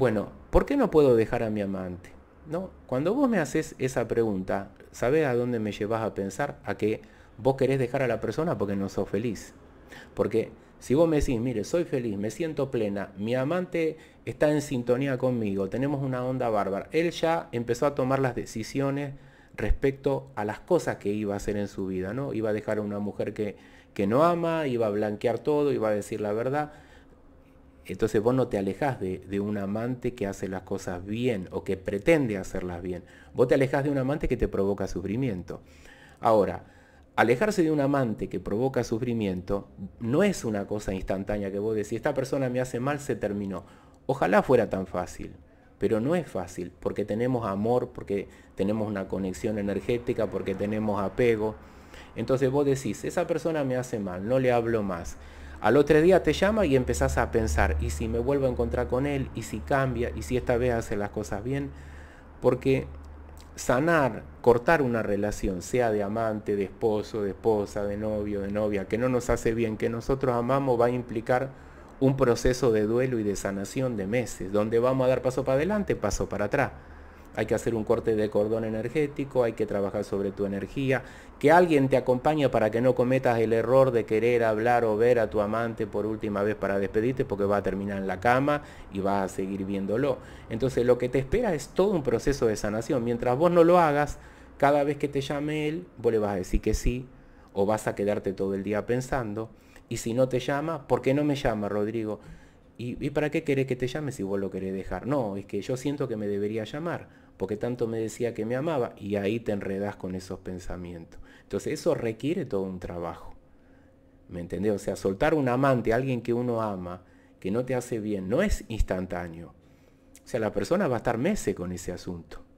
bueno, ¿por qué no puedo dejar a mi amante? ¿No? Cuando vos me haces esa pregunta, ¿sabés a dónde me llevas a pensar? A que vos querés dejar a la persona porque no sos feliz. Porque si vos me decís, mire, soy feliz, me siento plena, mi amante está en sintonía conmigo, tenemos una onda bárbara, él ya empezó a tomar las decisiones respecto a las cosas que iba a hacer en su vida, ¿no? Iba a dejar a una mujer que, que no ama, iba a blanquear todo, iba a decir la verdad. Entonces vos no te alejas de, un amante que hace las cosas bien o que pretende hacerlas bien. Vos te alejas de un amante que te provoca sufrimiento. Ahora, alejarse de un amante que provoca sufrimiento no es una cosa instantánea que vos decís, esta persona me hace mal, se terminó. Ojalá fuera tan fácil, pero no es fácil porque tenemos amor, porque tenemos una conexión energética, porque tenemos apego. Entonces vos decís, esa persona me hace mal, no le hablo más al otro día te llama y empezás a pensar, ¿y si me vuelvo a encontrar con él? ¿Y si cambia? ¿Y si esta vez hace las cosas bien? Porque sanar, cortar una relación, sea de amante, de esposo, de esposa, de novio, de novia, que no nos hace bien, que nosotros amamos, va a implicar un proceso de duelo y de sanación de meses, donde vamos a dar paso para adelante, paso para atrás hay que hacer un corte de cordón energético, hay que trabajar sobre tu energía, que alguien te acompañe para que no cometas el error de querer hablar o ver a tu amante por última vez para despedirte porque va a terminar en la cama y va a seguir viéndolo. Entonces lo que te espera es todo un proceso de sanación. Mientras vos no lo hagas, cada vez que te llame él, vos le vas a decir que sí o vas a quedarte todo el día pensando. Y si no te llama, ¿por qué no me llama, Rodrigo? ¿Y, para qué querés que te llame si vos lo querés dejar? No, es que yo siento que me debería llamar, porque tanto me decía que me amaba y ahí te enredás con esos pensamientos. Entonces eso requiere todo un trabajo. ¿Me entendés? O sea, soltar un amante, alguien que uno ama, que no te hace bien, no es instantáneo. O sea, la persona va a estar meses con ese asunto.